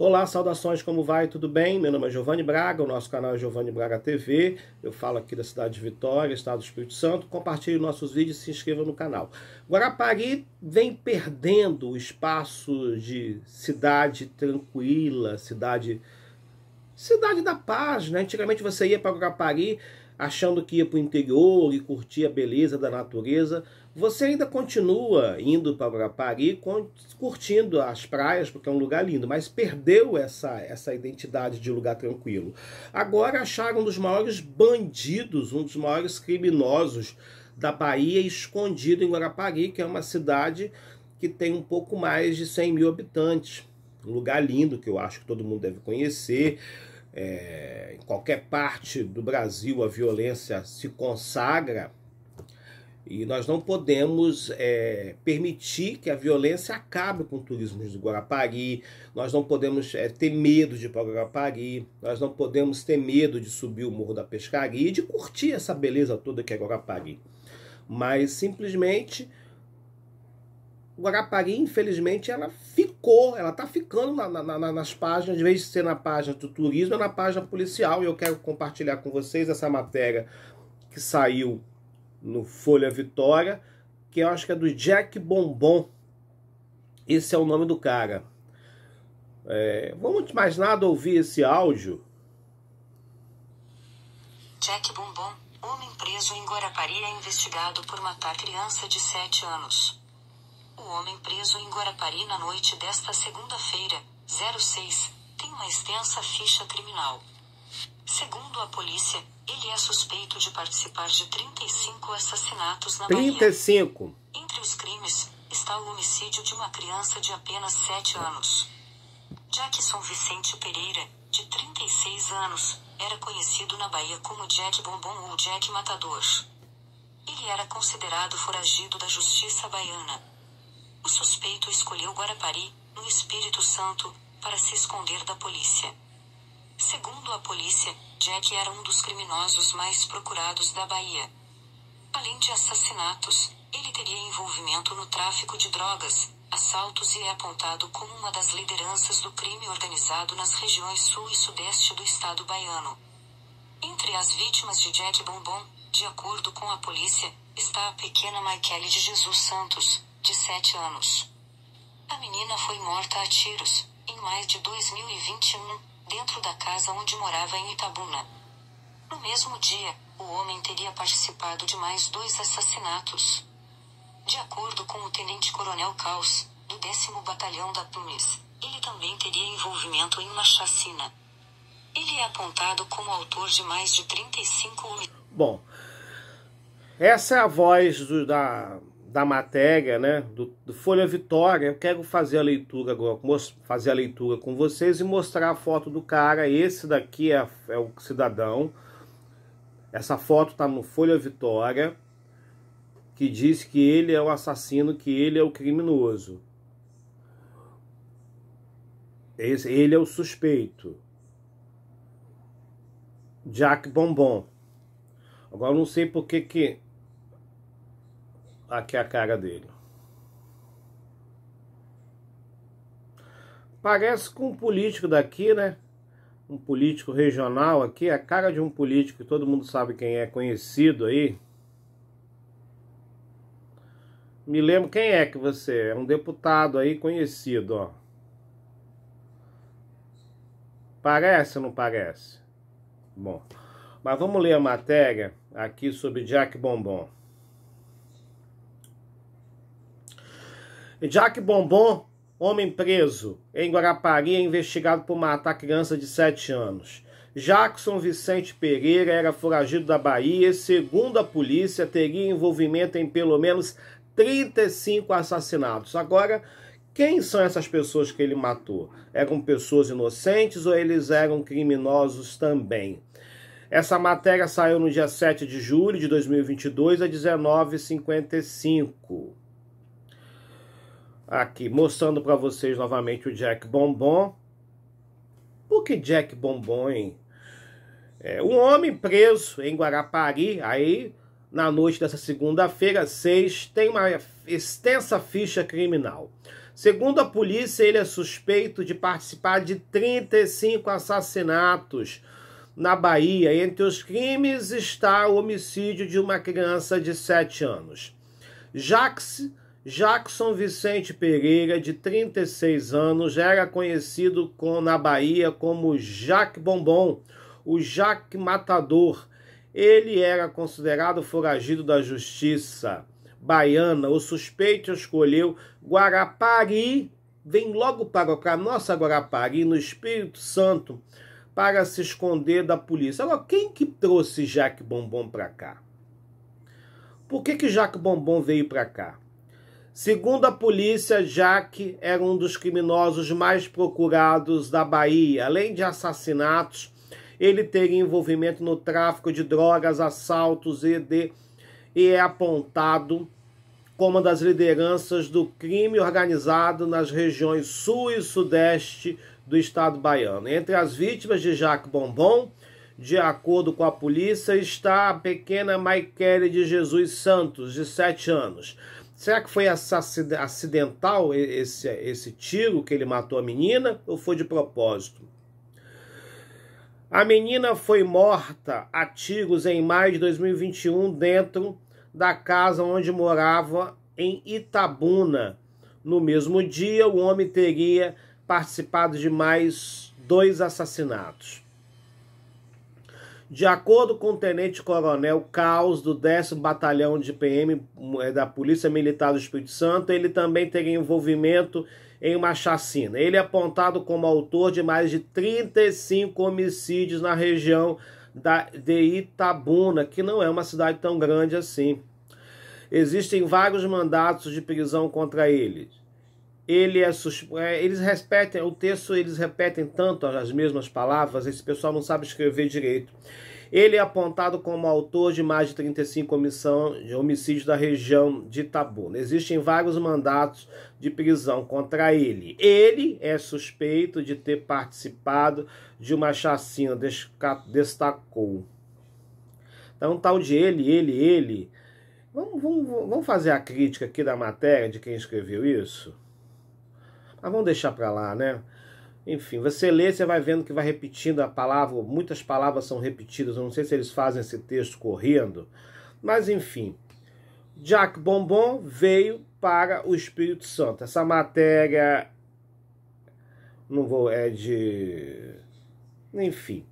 Olá, saudações, como vai? Tudo bem? Meu nome é Giovanni Braga, o nosso canal é Giovanni Braga TV. Eu falo aqui da cidade de Vitória, estado do Espírito Santo. Compartilhe nossos vídeos e se inscreva no canal. Guarapari vem perdendo o espaço de cidade tranquila, cidade Cidade da Paz, né? Antigamente você ia para Guarapari achando que ia para o interior e curtia a beleza da natureza. Você ainda continua indo para Guarapari curtindo as praias, porque é um lugar lindo, mas perdeu essa, essa identidade de lugar tranquilo. Agora acharam um dos maiores bandidos, um dos maiores criminosos da Bahia escondido em Guarapari, que é uma cidade que tem um pouco mais de 100 mil habitantes. Um lugar lindo que eu acho que todo mundo deve conhecer é, em qualquer parte do Brasil a violência se consagra e nós não podemos é, permitir que a violência acabe com o turismo de Guarapari, nós não podemos é, ter medo de ir para Guarapari, nós não podemos ter medo de subir o Morro da Pescaria e de curtir essa beleza toda que é Guarapari. Mas simplesmente Guarapari, infelizmente, ela ficou, ela está ficando na, na, na, nas páginas, em vez de ser na página do turismo, é na página policial. E eu quero compartilhar com vocês essa matéria que saiu no Folha Vitória, que eu acho que é do Jack Bombom. Esse é o nome do cara. É, vamos mais nada ouvir esse áudio. Jack Bombom, homem preso em Guarapari é investigado por matar criança de 7 anos homem preso em Guarapari na noite desta segunda-feira, 06, tem uma extensa ficha criminal. Segundo a polícia, ele é suspeito de participar de 35 assassinatos na 35. Bahia. Entre os crimes, está o homicídio de uma criança de apenas 7 anos. Jackson Vicente Pereira, de 36 anos, era conhecido na Bahia como Jack Bombom ou Jack Matador. Ele era considerado foragido da justiça baiana, o suspeito escolheu Guarapari, no Espírito Santo, para se esconder da polícia. Segundo a polícia, Jack era um dos criminosos mais procurados da Bahia. Além de assassinatos, ele teria envolvimento no tráfico de drogas, assaltos e é apontado como uma das lideranças do crime organizado nas regiões sul e sudeste do estado baiano. Entre as vítimas de Jack Bombom, de acordo com a polícia, está a pequena Maikele de Jesus Santos, de 7 anos. A menina foi morta a tiros, em mais de 2021, dentro da casa onde morava em Itabuna. No mesmo dia, o homem teria participado de mais dois assassinatos. De acordo com o tenente-coronel Caus, do 10 Batalhão da PUNES, ele também teria envolvimento em uma chacina. Ele é apontado como autor de mais de 35 Bom, essa é a voz do, da, da matéria, né, do, do, Folha Vitória, eu quero fazer a leitura agora, fazer a leitura com vocês e mostrar a foto do cara. Esse daqui é, é o cidadão. Essa foto está no Folha Vitória, que diz que ele é o assassino, que ele é o criminoso. Esse, ele é o suspeito. Jack Bombom. Agora eu não sei por que que aqui é a cara dele. Parece com um político daqui, né? Um político regional aqui, é a cara de um político que todo mundo sabe quem é conhecido aí. Me lembro quem é que você é, um deputado aí conhecido, ó. Parece ou não parece? Bom, mas vamos ler a matéria aqui sobre Jack Bombom. Jack Bombom, homem preso em Guarapari, é investigado por matar criança de 7 anos. Jackson Vicente Pereira era foragido da Bahia e, segundo a polícia, teria envolvimento em pelo menos 35 assassinatos. Agora, quem são essas pessoas que ele matou? Eram pessoas inocentes ou eles eram criminosos também? Essa matéria saiu no dia 7 de julho de 2022, às 19h55 aqui mostrando para vocês novamente o Jack Bombom. Por que Jack Bombom, hein? É, um homem preso em Guarapari, aí na noite dessa segunda-feira, 6, tem uma extensa ficha criminal. Segundo a polícia, ele é suspeito de participar de 35 assassinatos na Bahia. Entre os crimes está o homicídio de uma criança de 7 anos. Jax Jackson Vicente Pereira, de 36 anos, já era conhecido com, na Bahia como Jaque Bombom, o Jaque Matador. Ele era considerado foragido da justiça baiana. O suspeito escolheu Guarapari, vem logo para, a nossa Guarapari, no Espírito Santo, para se esconder da polícia. Agora, quem que trouxe Jaque Bombom para cá? Por que, que Jaque Bombom veio para cá? Segundo a polícia, Jack era um dos criminosos mais procurados da Bahia. Além de assassinatos, ele teria envolvimento no tráfico de drogas, assaltos e, de, e é apontado como uma das lideranças do crime organizado nas regiões sul e sudeste do estado baiano. Entre as vítimas de Jacques Bombom, de acordo com a polícia, está a pequena Maikele de Jesus Santos, de 7 anos. Será que foi acidental esse, esse tiro que ele matou a menina ou foi de propósito? A menina foi morta a tiros em maio de 2021 dentro da casa onde morava em Itabuna. No mesmo dia, o homem teria participado de mais dois assassinatos. De acordo com o tenente-coronel Caos, do 10 Batalhão de PM hum, é, da Polícia Militar do Espírito Santo, ele também teria envolvimento em uma chacina. Ele é apontado como autor de mais de 35 homicídios na região da, de Itabuna, que não é uma cidade tão grande assim. Existem vários mandatos de prisão contra ele ele é, é, eles repetem, o texto eles repetem tanto as mesmas palavras, esse pessoal não sabe escrever direito. Ele é apontado como autor de mais de 35 omissão, de homicídios da região de Itabuna. Existem vários mandatos de prisão contra ele. Ele é suspeito de ter participado de uma chacina, destacou. Então, tal tá de ele, ele, ele. Vamos, vamos, vamos fazer a crítica aqui da matéria de quem escreveu isso? Mas vamos deixar para lá, né? Enfim, você lê, você vai vendo que vai repetindo a palavra, muitas palavras são repetidas, eu não sei se eles fazem esse texto correndo, mas enfim. Jack Bombom veio para o Espírito Santo. Essa matéria não vou é de enfim.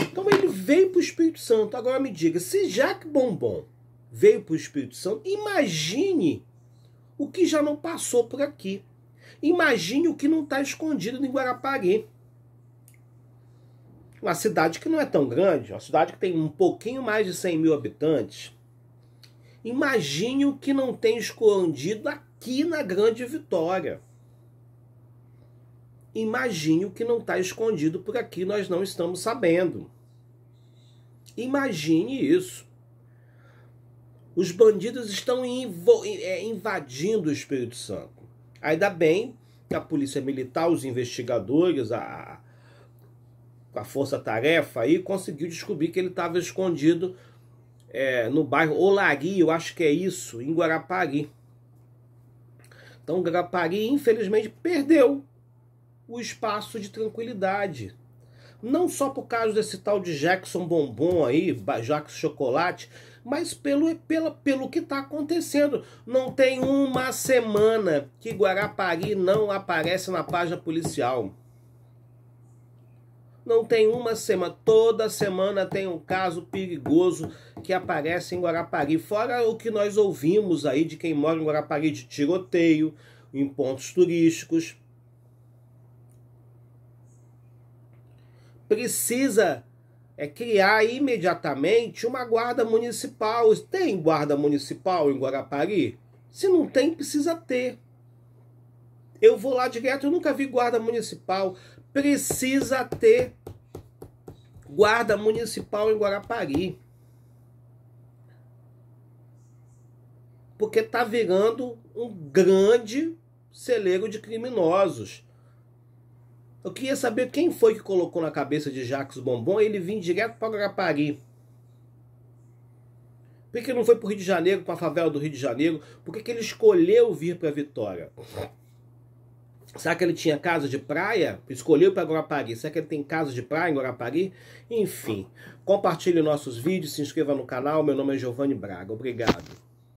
Então ele veio para o Espírito Santo. Agora me diga, se Jack Bombom veio para o Espírito Santo, imagine o que já não passou por aqui. Imagine o que não está escondido em Guarapari. Uma cidade que não é tão grande, uma cidade que tem um pouquinho mais de 100 mil habitantes. Imagine o que não tem escondido aqui na Grande Vitória. Imagine o que não está escondido por aqui, nós não estamos sabendo. Imagine isso. Os bandidos estão é, invadindo o Espírito Santo. Ainda bem que a polícia militar, os investigadores, a, a força-tarefa aí conseguiu descobrir que ele estava escondido é, no bairro Olari, eu acho que é isso, em Guarapari. Então Guarapari, infelizmente, perdeu o espaço de tranquilidade. Não só por causa desse tal de Jackson Bombom aí, Jackson Chocolate, mas pelo, pela, pelo que está acontecendo. Não tem uma semana que Guarapari não aparece na página policial. Não tem uma semana, toda semana tem um caso perigoso que aparece em Guarapari. Fora o que nós ouvimos aí de quem mora em Guarapari de tiroteio, em pontos turísticos. Precisa é criar imediatamente uma guarda municipal. Tem guarda municipal em Guarapari? Se não tem, precisa ter. Eu vou lá direto, eu nunca vi guarda municipal. Precisa ter guarda municipal em Guarapari. Porque tá virando um grande celeiro de criminosos. Eu queria saber quem foi que colocou na cabeça de Jacques Bombom ele vir direto para Guarapari. Por que, ele não foi para o Rio de Janeiro, para a favela do Rio de Janeiro? Por que, que ele escolheu vir para Vitória? Será que ele tinha casa de praia? Escolheu para Guarapari. Será que ele tem casa de praia em Guarapari? Enfim, compartilhe nossos vídeos, se inscreva no canal. Meu nome é Giovanni Braga. Obrigado.